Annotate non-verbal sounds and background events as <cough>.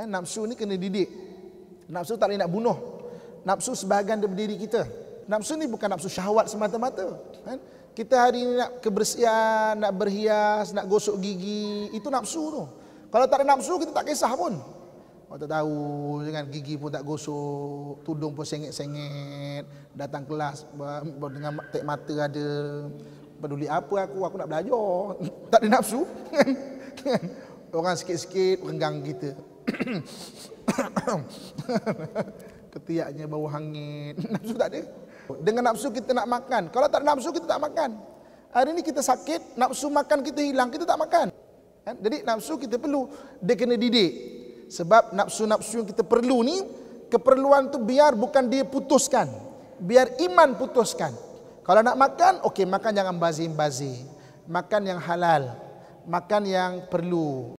Eh, nafsu ni kena didik. Nafsu tak nak bunuh. Nafsu sebahagian daripada diri kita. Nafsu ni bukan nafsu syahwat semata-mata. Kan? Kita hari ini nak kebersihan, nak berhias, nak gosok gigi, itu nafsu tu. Kalau tak ada nafsu, kita tak kisah pun. Oh, tak tahu, kan? gigi pun tak gosok, tudung pun sengit-sengit, datang kelas dengan tek mata ada, peduli apa aku, aku nak belajar. <laughs> Tak ada nafsu. Kan? <laughs> Orang sikit-sikit renggang kita. <coughs> Ketiaknya bau hangit. <laughs> Nafsu tak ada. Dengan nafsu kita nak makan. Kalau tak nafsu kita tak makan. Hari ini kita sakit, nafsu makan kita hilang, kita tak makan. Kan? Jadi nafsu kita perlu. Dia kena didik. Sebab nafsu-nafsu yang kita perlu ni keperluan tu biar bukan dia putuskan. Biar iman putuskan. Kalau nak makan, okey makan jangan bazir-bazir. Makan yang halal. Makan yang perlu.